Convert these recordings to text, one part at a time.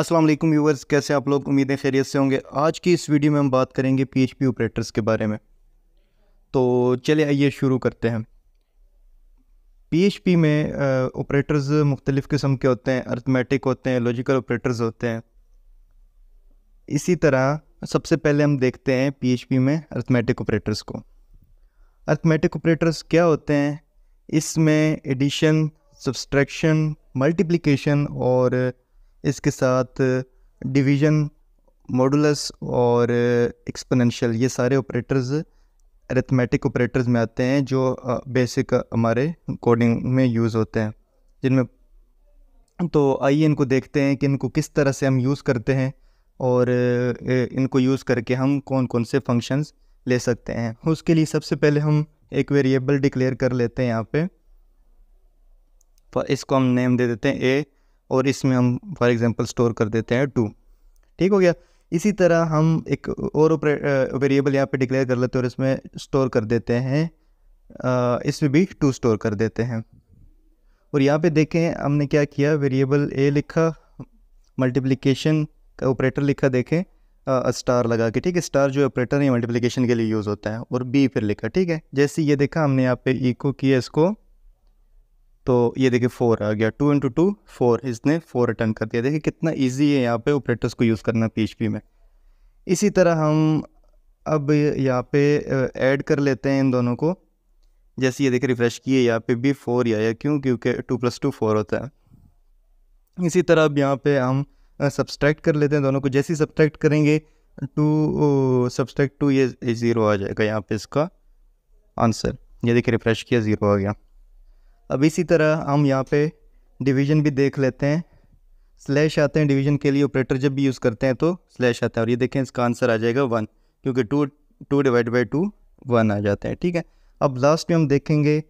अस्सलाम वालेकुम व्यूवर्स कैसे आप लोग उम्मीदें खैरियत से होंगे आज की इस वीडियो में हम बात करेंगे पी ऑपरेटर्स के बारे में तो चले आइए शुरू करते हैं पी में ऑपरेटर्स मुख्तलिफ़ किस्म के होते हैं अर्थमेटिक होते हैं लॉजिकल ऑपरेटर्स होते हैं इसी तरह सबसे पहले हम देखते हैं पी में अर्थमेटिक ऑपरेटर्स को अर्थमेटिक ऑपरेटर्स क्या होते हैं इसमें एडिशन सब्सट्रैक्शन मल्टीप्लिकेशन और इसके साथ डिवीज़न मॉडुलस और एक्सपोनेंशियल ये सारे ऑपरेटर्स अरिथमेटिक ऑपरेटर्स में आते हैं जो बेसिक हमारे कोडिंग में यूज़ होते हैं जिनमें तो आइए इनको देखते हैं कि इनको किस तरह से हम यूज़ करते हैं और इनको यूज़ करके हम कौन कौन से फंक्शंस ले सकते हैं उसके लिए सबसे पहले हम एक वेरिएबल डिक्लेयर कर लेते हैं यहाँ पे इसको हम नेम दे देते हैं ए और इसमें हम फॉर एग्ज़ाम्पल स्टोर कर देते हैं टू ठीक हो गया इसी तरह हम एक और वेरिएबल यहाँ पे डिक्लेयर कर लेते हैं और इसमें स्टोर कर देते हैं इसमें भी टू स्टोर कर देते हैं और यहाँ पे देखें हमने क्या किया वेरिएबल ए लिखा मल्टीप्लिकेशन का ऑपरेटर लिखा देखें आ, स्टार लगा के ठीक है स्टार जो ऑपरेटर है मल्टीप्लिकेशन के लिए यूज़ होता है और बी फिर लिखा ठीक है जैसे ये देखा हमने यहाँ पे इको किया इसको तो ये देखिए फोर आ गया टू इंटू टू फोर इसने फोर रिटर्न कर दिया देखिए कितना ईजी है यहाँ पे ऑपरेटर्स को यूज़ करना पी में इसी तरह हम अब यहाँ पे ऐड कर लेते हैं इन दोनों को जैसे ये देखिए रिफ़्रेश किए यहाँ पे भी फोर ही आया क्यों क्योंकि टू प्लस टू फोर होता है इसी तरह अब यहाँ पर हम सब्सट्रैक्ट कर लेते हैं दोनों को जैसे ही सब्सट्रैक्ट करेंगे टू सब्सट्रैक्ट टू ये ज़ीरो आ जाएगा यहाँ पर इसका आंसर ये देखिए रिफ़्रेश किया ज़ीरो आ गया अब इसी तरह हम यहाँ पे डिवीज़न भी देख लेते हैं स्लैश आते हैं डिवीज़न के लिए ऑपरेटर जब भी यूज़ करते हैं तो स्लैश आता है और ये देखें इसका आंसर आ जाएगा वन क्योंकि two two divide by two one आ जाते हैं ठीक है अब लास्ट में हम देखेंगे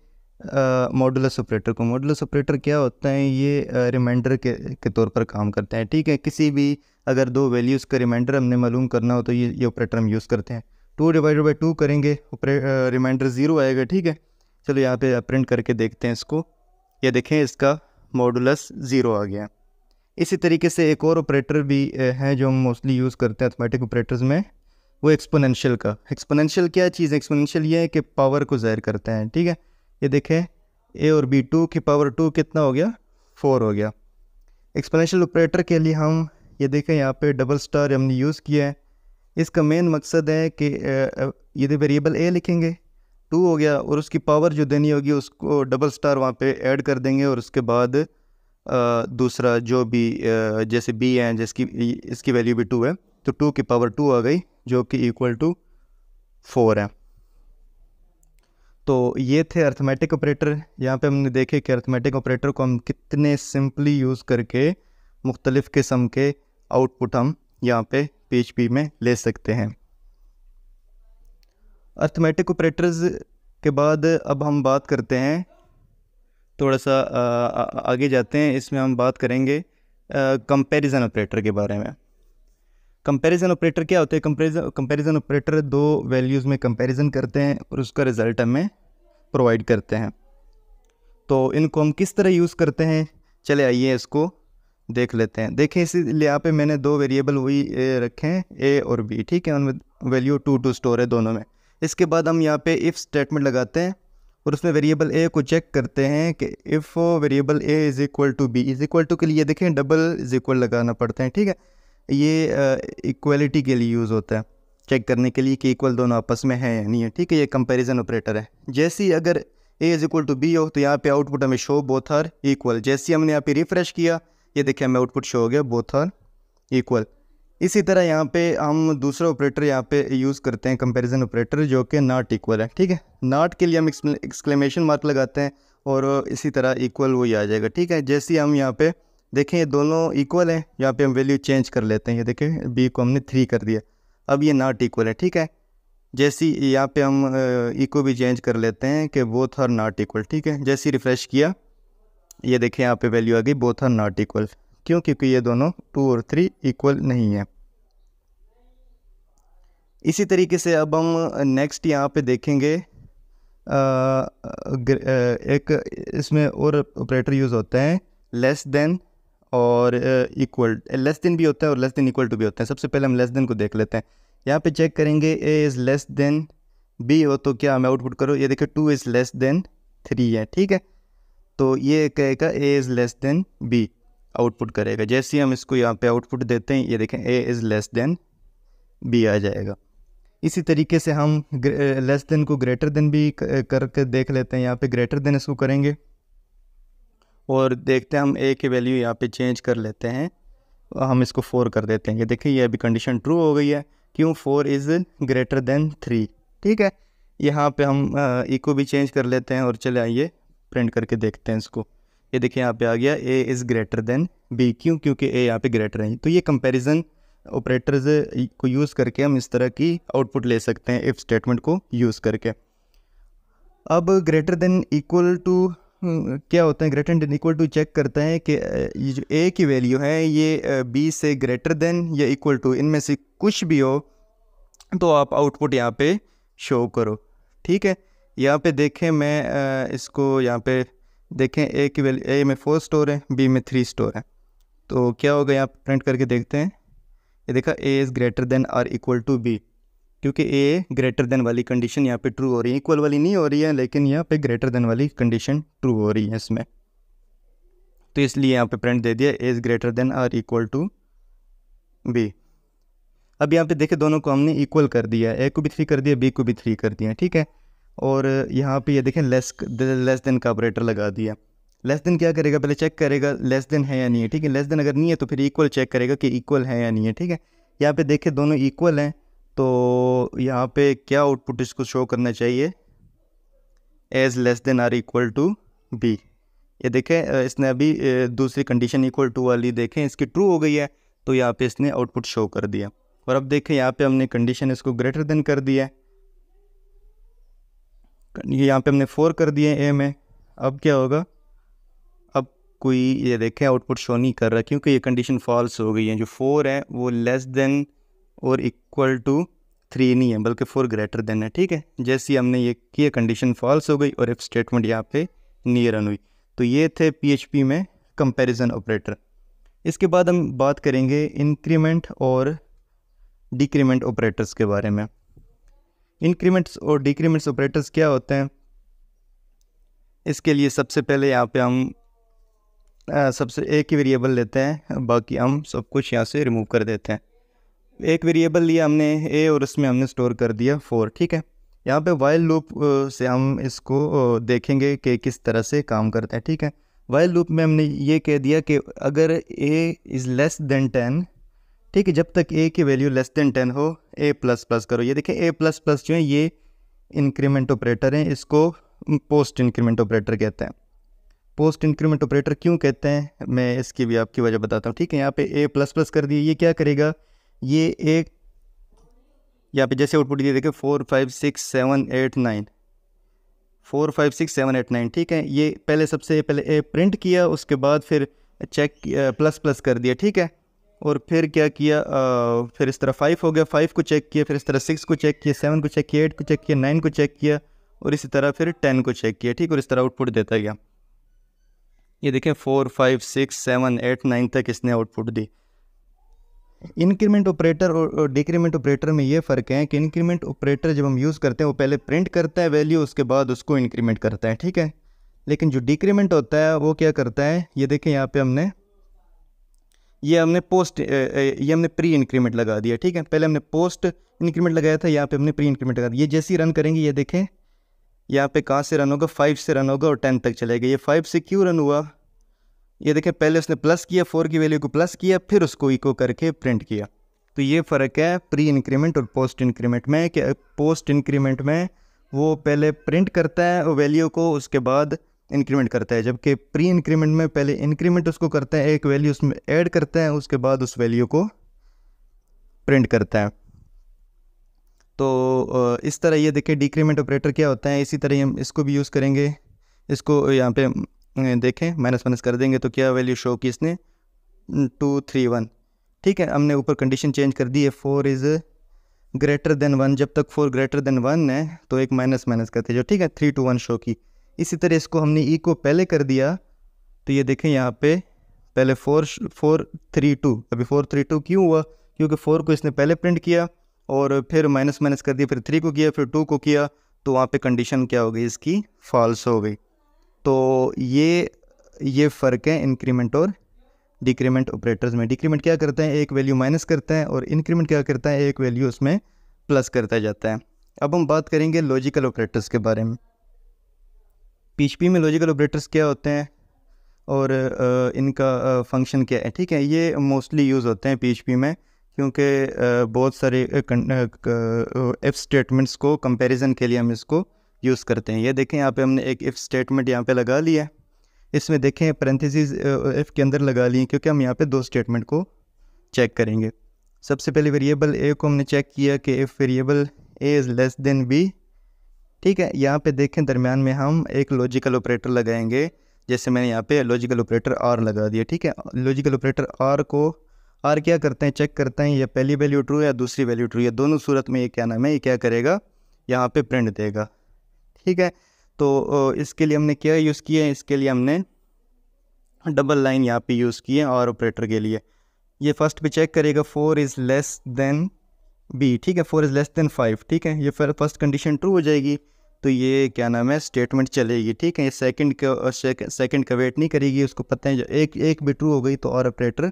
मॉडुलस ऑपरेटर को मॉडुलस ऑपरेटर क्या होता है ये रिमाइंडर के के तौर पर काम करते हैं ठीक है किसी भी अगर दो वैल्यूज़ का रिमाइंडर हमने मालूम करना हो तो ये ये ऑपरेटर हम यूज़ करते हैं टू डिवाइड बाई टू करेंगे रिमाइंडर ज़ीरो आएगा ठीक है चलो यहाँ पे प्रिंट करके देखते हैं इसको ये देखें इसका मॉडुलस ज़ीरो आ गया इसी तरीके से एक और ऑपरेटर भी हैं जो हम मोस्टली यूज़ करते हैं अथमेटिक ऑपरेटर्स में वो एक्सपोनेंशियल का एक्सपोनेंशियल क्या चीज़ है एक्सपोनेंशियल ये है कि पावर को ज़ाहिर करते हैं ठीक है ये देखें ए और बी टू की पावर टू कितना हो गया फोर हो गया एक्सपोनेंशियल ऑपरेटर के लिए हम ये देखें यहाँ पे डबल स्टार हमने यूज़ किया है इसका मेन मकसद है कि ये वेरिएबल ए लिखेंगे टू हो गया और उसकी पावर जो देनी होगी उसको डबल स्टार वहाँ पे ऐड कर देंगे और उसके बाद दूसरा जो भी जैसे बी है जिसकी इसकी वैल्यू भी टू है तो टू की पावर टू आ गई जो कि इक्वल टू फोर है तो ये थे अर्थमेटिक ऑपरेटर यहाँ पे हमने देखे कि अर्थमेटिक ऑपरेटर को हम कितने सिंपली यूज़ करके मुख्तलिफ़ किस्म के आउटपुट हम यहाँ पे पी में ले सकते हैं अर्थमेटिक ऑपरेटर्स के बाद अब हम बात करते हैं थोड़ा सा आ, आ, आगे जाते हैं इसमें हम बात करेंगे कंपैरिजन ऑपरेटर के बारे में कंपैरिजन ऑपरेटर क्या होते हैं कंपैरिजन कंपैरिजन ऑपरेटर दो वैल्यूज़ में कंपैरिजन करते हैं और उसका रिज़ल्ट हमें प्रोवाइड करते हैं तो इनको हम किस तरह यूज़ करते हैं चले आइए इसको देख लेते हैं देखें इसी यहाँ पे मैंने दो वेरिएबल वही रखे हैं ए और बी ठीक है उनमें वैल्यू टू टू स्टोर है दोनों में इसके बाद हम यहाँ पे इफ़ स्टेटमेंट लगाते हैं और उसमें वेरिएबल ए को चेक करते हैं कि if variable A is equal to B is equal to के लिए देखें डबल इज़ इक्वल लगाना पड़ता है ठीक है ये इक्वलिटी के लिए यूज़ होता है चेक करने के लिए कि इक्वल दोनों आपस में है या नहीं है ठीक है ये कंपेरिजन ऑपरेटर है जैसे ही अगर A is equal to B हो तो यहाँ पे आउटपुट हमें शो बोथ आर इक्वल जैसे हमने यहाँ पे रिफ्रेश किया ये देखिए हमें आउटपुट शो हो गया बोथ आर इक्वल इसी तरह यहाँ पे हम दूसरा ऑपरेटर यहाँ पे यूज़ करते हैं कंपैरिजन ऑपरेटर जो कि नॉट इक्वल है ठीक है नॉट के लिए हम एक्सक्लेमेशन मार्क लगाते हैं और इसी तरह इक्वल वही आ जाएगा ठीक है जैसे हम यहाँ पे देखें ये दोनों इक्वल हैं यहाँ पे हम वैल्यू चेंज कर लेते हैं ये देखें बी को हमने थ्री कर दिया अब ये नॉट इक्वल है ठीक है जैसी यहाँ पर हम ई e को भी चेंज कर लेते हैं कि बोथ आर नॉट इक्वल ठीक है जैसी रिफ़्रेश किया ये देखें यहाँ पर वैल्यू आ गई बोथ आर नॉट इक्वल क्यों क्योंकि ये दोनों टू और थ्री इक्वल नहीं है इसी तरीके से अब हम नेक्स्ट यहाँ पे देखेंगे आ, एक इसमें और ऑपरेटर यूज़ होते हैं लेस देन और इक्वल लेस देन भी होता है और लेस देन इक्वल टू भी होता है सबसे पहले हम लेस देन को देख लेते हैं यहाँ पे चेक करेंगे A is less than B हो तो क्या हमें आउटपुट करो ये देखिए two is less than three है ठीक है तो ये कहेगा A is less than B output करेगा जैसे ही हम इसको यहाँ पे आउटपुट देते हैं ये देखें A is less than B आ जाएगा इसी तरीके से हम लेस देन को ग्रेटर देन भी करके देख लेते हैं यहाँ पे ग्रेटर देन इसको करेंगे और देखते हैं हम ए की वैल्यू यहाँ पे चेंज कर लेते हैं हम इसको फोर कर देते हैं ये देखें ये अभी कंडीशन ट्रू हो गई है क्यों four is greater than three ठीक है यहाँ पर हम इको e भी चेंज कर लेते हैं और चले आइए प्रिंट करके देखते हैं इसको ये देखिए यहाँ पे आ गया A is greater than B क्यों क्योंकि ए यहाँ पे ग्रेटर है तो ये कंपैरिजन ऑपरेटर्स को यूज़ करके हम इस तरह की आउटपुट ले सकते हैं इफ़ स्टेटमेंट को यूज़ करके अब ग्रेटर देन इक्वल टू क्या होता है ग्रेटर देन इक्वल टू चेक करते हैं कि ये जो ए की वैल्यू है ये बी से ग्रेटर देन या इक्वल टू इनमें से कुछ भी हो तो आप आउटपुट यहाँ पे शो करो ठीक है यहाँ पे देखें मैं इसको यहाँ पे देखें ए की वैल्यू ए में फोर स्टोर है बी में थ्री स्टोर है तो क्या होगा यहाँ प्रिंट करके देखते हैं ये देखा A is greater than or equal to B क्योंकि ए ग्रेटर देन वाली कंडीशन यहाँ पे ट्रू हो रही है इक्वल वाली नहीं हो रही है लेकिन यहाँ पे ग्रेटर देन वाली कंडीशन ट्रू हो रही है इसमें तो इसलिए यहाँ पे प्रिंट दे दिया A is greater than or equal to B अब यहाँ पे देखे दोनों को हमने इक्वल कर दिया ए को भी थ्री कर दिया बी को भी थ्री कर दिया ठीक है और यहाँ पे ये देखें लेस लेस देन का ऑपरेटर लगा दिया लेस देन क्या करेगा पहले चेक करेगा लेस देन है या नहीं है ठीक है लेस देन अगर नहीं है तो फिर इक्वल चेक करेगा कि इक्वल है या नहीं है ठीक है यहाँ पे देखें दोनों इक्वल हैं तो यहाँ पे क्या आउटपुट इसको शो करना चाहिए as less than or equal to B ये देखें इसने अभी दूसरी कंडीशन इक्वल टू वाली देखें इसकी ट्रू हो गई है तो यहाँ पर इसने आउटपुट शो कर दिया और अब देखें यहाँ पर हमने कंडीशन इसको ग्रेटर देन कर दिया है ये यहाँ पे हमने फोर कर दिए ए में अब क्या होगा अब कोई ये देखें आउटपुट शो नहीं कर रहा क्योंकि ये कंडीशन फॉल्स हो गई है जो फोर है वो लेस देन और इक्वल टू थ्री नहीं है बल्कि फोर ग्रेटर देन है ठीक है जैसे ही हमने ये किया कंडीशन फॉल्स हो गई और एक स्टेटमेंट यहाँ पे नियर रन हुई तो ये थे पी में कंपेरिजन ऑपरेटर इसके बाद हम बात करेंगे इंक्रीमेंट और डिक्रीमेंट ऑपरेटर्स के बारे में इंक्रीमेंट्स और डिक्रीमेंट्स ऑपरेटर्स क्या होते हैं इसके लिए सबसे पहले यहाँ पे हम आ, सबसे एक ही वेरिएबल लेते हैं बाकी हम सब कुछ यहाँ से रिमूव कर देते हैं एक वेरिएबल लिया हमने ए और उसमें हमने स्टोर कर दिया फोर ठीक है यहाँ पे वाइल लूप से हम इसको देखेंगे कि किस तरह से काम करते हैं ठीक है वाइल लूप में हमने ये कह दिया कि अगर A is less than ten ठीक है जब तक ए की वैल्यू लेस देन टेन हो ए प्लस प्लस करो ये देखिए ए प्लस प्लस जो है ये इंक्रीमेंट ऑपरेटर हैं इसको पोस्ट इंक्रीमेंट ऑपरेटर कहते हैं पोस्ट इंक्रीमेंट ऑपरेटर क्यों कहते हैं मैं इसकी भी आपकी वजह बताता हूँ ठीक है यहाँ पे ए प्लस प्लस कर दिए ये क्या करेगा ये एक यहाँ पे जैसे आउटपुट दिए देखिए four five six seven eight nine four five six seven eight nine ठीक है ये पहले सबसे पहले ए प्रिंट किया उसके बाद फिर चेक प्लस प्लस कर दिया ठीक है और फिर क्या किया आ, फिर इस तरह फाइव हो गया फाइव को चेक किया फिर इस तरह सिक्स को चेक किया सेवन को चेक किया एट को चेक किया नाइन को चेक किया और इसी तरह फिर टेन को चेक किया ठीक और इस तरह आउटपुट देता गया ये देखें four five six seven eight nine तक इसने आउटपुट दी इंक्रीमेंट ऑपरेटर और डिक्रीमेंट ऑपरेटर में ये फ़र्क है कि इंक्रीमेंट ऑपरेटर जब हम यूज़ करते हैं वो पहले प्रिंट करता है वैल्यू उसके बाद उसको इंक्रीमेंट करता है ठीक है लेकिन जो डिक्रीमेंट होता है वो क्या करता है ये देखें यहाँ पे हमने ये हमने पोस्ट ये हमने प्री इंक्रीमेंट लगा दिया ठीक है पहले हमने पोस्ट इंक्रीमेंट लगाया था यहाँ पे हमने प्री इंक्रीमेंट लगा दिया ये जैसे ही रन करेंगे ये देखें यहाँ पे कहाँ से रन होगा फाइव से रन होगा और टेन तक चलेगा ये फाइव से क्यों रन हुआ ये देखें पहले उसने प्लस किया फोर की वैल्यू को प्लस किया फिर उसको इको करके प्रिंट किया तो ये फ़र्क है प्री इंक्रीमेंट और पोस्ट इंक्रीमेंट में कि पोस्ट इंक्रीमेंट में वो पहले प्रिंट करता है वैल्यू को उसके बाद इंक्रीमेंट करता है जबकि प्री इंक्रीमेंट में पहले इंक्रीमेंट उसको करते हैं एक वैल्यू उसमें ऐड करते हैं उसके बाद उस वैल्यू को प्रिंट करता है तो इस तरह ये देखें डिक्रीमेंट ऑपरेटर क्या होता है इसी तरह हम इसको भी यूज़ करेंगे इसको यहाँ पे देखें माइनस माइनस कर देंगे तो क्या वैल्यू शो की इसने टू थ्री वन ठीक है हमने ऊपर कंडीशन चेंज कर दी है four is greater than one जब तक फोर ग्रेटर देन वन है तो एक माइनस माइनस करते जो ठीक है थ्री टू वन शो की इसी तरह इसको हमने ई e को पहले कर दिया तो ये देखें यहाँ पे पहले फोर फोर थ्री टू अभी फोर थ्री टू क्यों हुआ क्योंकि फोर को इसने पहले प्रिंट किया और फिर माइनस माइनस कर दिया फिर थ्री को किया फिर टू को किया तो वहाँ पे कंडीशन क्या हो गई इसकी फॉल्स हो गई तो ये ये फ़र्क है इंक्रीमेंट और डिक्रीमेंट ऑपरेटर्स में डिक्रीमेंट क्या करते हैं एक वैल्यू माइनस करते हैं और इंक्रीमेंट क्या करता है एक वैल्यू उसमें प्लस करता जाता है अब हम बात करेंगे लॉजिकल ऑपरेटर्स के बारे में पी में लॉजिकल ऑपरेटर्स क्या होते हैं और इनका फंक्शन क्या है ठीक है ये मोस्टली यूज़ होते हैं पी में क्योंकि बहुत सारे इफ़ स्टेटमेंट्स को कंपैरिजन के लिए हम इसको यूज़ करते हैं ये देखें यहाँ पे हमने एक इफ़ स्टेटमेंट यहाँ पे लगा लिया है इसमें देखें पेरेंथेसिस इफ़ के अंदर लगा लिए क्योंकि हम यहाँ पर दो स्टेटमेंट को चेक करेंगे सबसे पहले वेरिएबल ए को हमने चेक किया कि if variable A is less than B ठीक है यहाँ पे देखें दरमियान में हम एक लॉजिकल ऑपरेटर लगाएंगे जैसे मैंने यहाँ पे लॉजिकल ऑपरेटर आर लगा दिया ठीक है लॉजिकल ऑपरेटर आर को आर क्या करते हैं चेक करते हैं या पहली वैल्यू ट्रू या दूसरी वैल्यू ट्रू या दोनों सूरत में ये क्या नाम है ये क्या करेगा यहाँ पे प्रिंट देगा ठीक है तो इसके लिए हमने क्या यूज़ किया है इसके लिए हमने डबल लाइन यहाँ पे यूज़ किए और ऑपरेटर के लिए ये फर्स्ट पे चेक करेगा four is less than B ठीक है four is less than five ठीक है ये फिर फर्स्ट कंडीशन ट्रू हो जाएगी तो ये क्या नाम है स्टेटमेंट चलेगी ठीक है ये सेकंड का सेकंड का वेट नहीं करेगी उसको पता है एक एक भी ट्रू हो गई तो और ऑपरेटर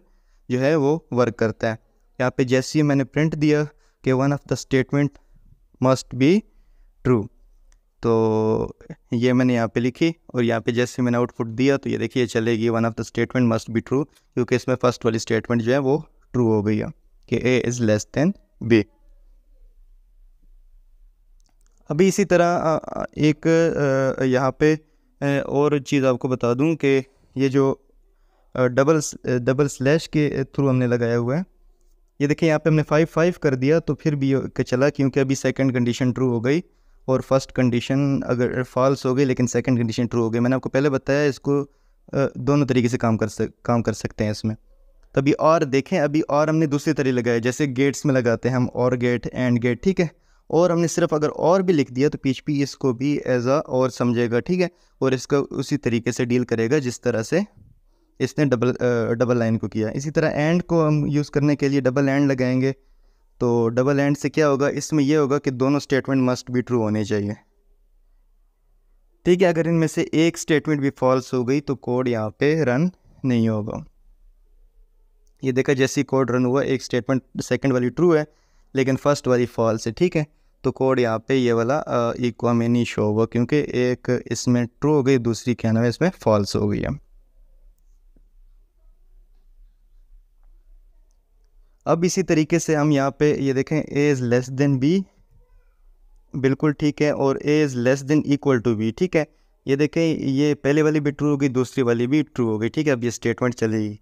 जो है वो वर्क करता है यहाँ पे जैसे ही मैंने प्रिंट दिया कि one of the statement must be true तो ये मैंने यहाँ पे लिखी और यहाँ पे जैसे मैंने आउटपुट दिया तो ये देखिए चलेगी one of the statement must be true क्योंकि इसमें फर्स्ट वाली स्टेटमेंट जो है वो ट्रू हो गई है कि A is less than B अभी इसी तरह एक यहाँ पे और चीज़ आपको बता दूँ कि ये जो डबल डबल स्लैश के थ्रू हमने लगाया हुआ है ये देखिए यहाँ पे हमने फाइव फाइव कर दिया तो फिर भी चला क्योंकि अभी सेकंड कंडीशन ट्रू हो गई और फर्स्ट कंडीशन अगर फॉल्स हो गई लेकिन सेकंड कंडीशन ट्रू हो गई मैंने आपको पहले बताया इसको दोनों तरीके से काम कर सक काम कर सकते हैं इसमें तो अभी और देखें अभी और हमने दूसरे तरह लगाए जैसे गेट्स में लगाते हैं हम और गेट एंड गेट ठीक है और हमने सिर्फ अगर और भी लिख दिया तो पी इसको भी एज अ और समझेगा ठीक है और इसको उसी तरीके से डील करेगा जिस तरह से इसने डबल डबल लाइन को किया इसी तरह एंड को हम यूज़ करने के लिए डबल एंड लगाएंगे तो डबल एंड से क्या होगा इसमें यह होगा कि दोनों स्टेटमेंट मस्ट भी ट्रू होने चाहिए ठीक है अगर इनमें से एक स्टेटमेंट भी फॉल्स हो गई तो कोड यहाँ पे रन नहीं होगा ये देखा जैसे ही कोड रन हुआ एक स्टेटमेंट सेकंड वाली ट्रू है लेकिन फर्स्ट वाली फॉल्स है ठीक है तो कोड यहाँ पे ये वाला इक्वा में नहीं शो हुआ क्योंकि एक इसमें ट्रू हो गई दूसरी क्या नाम है इसमें फॉल्स हो गई है अब इसी तरीके से हम यहाँ पे ये देखें A is less than B बिल्कुल ठीक है और A is less than equal to B ठीक है ये देखें ये पहले वाली भी ट्रू होगी दूसरी वाली भी ट्रू होगी ठीक है अब ये स्टेटमेंट चलेगी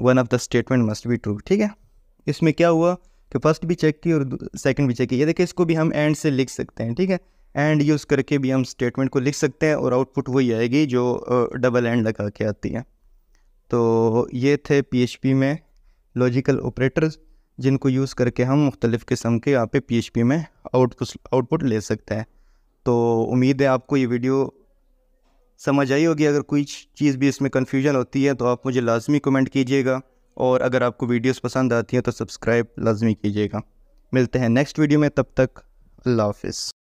one of the statement must be true ठीक है इसमें क्या हुआ कि फर्स्ट भी चेक की और सेकंड भी चेक की ये देखिए इसको भी हम एंड से लिख सकते हैं ठीक है एंड यूज़ करके भी हम स्टेटमेंट को लिख सकते हैं और आउटपुट वही आएगी जो डबल एंड लगा के आती है तो ये थे पी में लॉजिकल ऑपरेटर्स जिनको यूज़ करके हम मुख्तलिफ़ किस्म के यहाँ पे पी में आउटपुट आउटपुट ले सकते हैं तो उम्मीद है आपको ये वीडियो समझ आई होगी अगर कोई चीज़ भी इसमें कन्फ्यूजन होती है तो आप मुझे लाजमी कमेंट कीजिएगा और अगर आपको वीडियोस पसंद आती हैं तो सब्सक्राइब लाजमी कीजिएगा मिलते हैं नेक्स्ट वीडियो में तब तक अल्लाह हाफ